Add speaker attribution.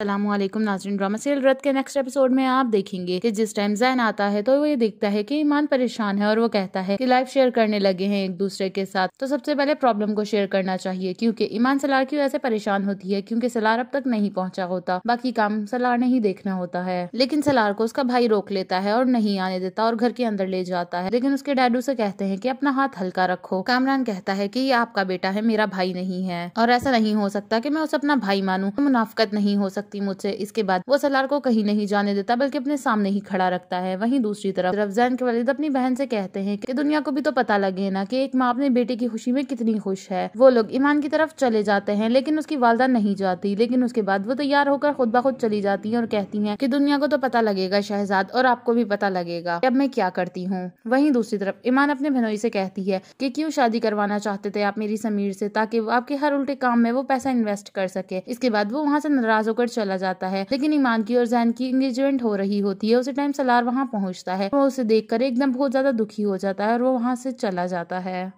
Speaker 1: Aslam नाजरन drama serial रथ के next episode में आप देखेंगे कि जिस टाइम जैन आता है तो वो ये देखता है कि ईमान परेशान है और वो कहता है कि लाइफ शेयर करने लगे हैं एक दूसरे के साथ तो सबसे पहले प्रॉब्लम को शेयर करना चाहिए क्योंकि ईमान सलार की वजह से परेशान होती है क्योंकि सलार अब तक नहीं पहुंचा होता बाकी काम सलार ने ही देखना होता है लेकिन सलार को उसका भाई रोक लेता है और नहीं आने देता और घर के अंदर ले जाता है लेकिन उसके डैडू से कहते हैं की अपना हाथ हल्का रखो कामरान कहता है की ये आपका बेटा है मेरा भाई नहीं है और ऐसा नहीं हो सकता की मैं उसे अपना भाई मानू मुनाफ्त नहीं हो सकता सकती मुझसे इसके बाद वो सलार को कहीं नहीं जाने देता बल्कि अपने सामने ही खड़ा रखता है वहीं दूसरी तरफ रफजैन के वालिद अपनी बहन से कहते हैं कि दुनिया को भी तो पता लगे ना कि एक माँ अपने बेटे की खुशी में कितनी खुश है वो लोग ईमान की तरफ चले जाते हैं लेकिन उसकी वालदा नहीं जाती लेकिन उसके बाद वो तैयार होकर खुद ब खुद चली जाती है और कहती है की दुनिया को तो पता लगेगा शहजाद और आपको भी पता लगेगा अब मैं क्या करती हूँ वही दूसरी तरफ ईमान अपने भनोई से कहती है की क्यूँ शादी करवाना चाहते थे आप मेरी समीर से ताकि आपके हर उल्टे काम में वो पैसा इन्वेस्ट कर सके इसके बाद वो वहाँ से नाराज होकर चला जाता है लेकिन ईमान की और जैन की इंगेजमेंट हो रही होती है उसी टाइम सलार वहाँ पहुँचता है वो उसे देख एकदम बहुत ज्यादा दुखी हो जाता है और वो वहाँ से चला जाता है